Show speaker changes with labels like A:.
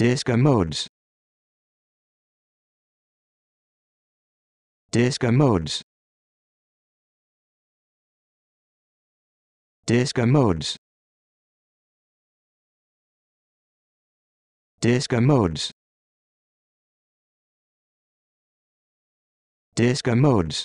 A: Disco modes. Disco modes. Disco modes. Disco modes. Disco modes.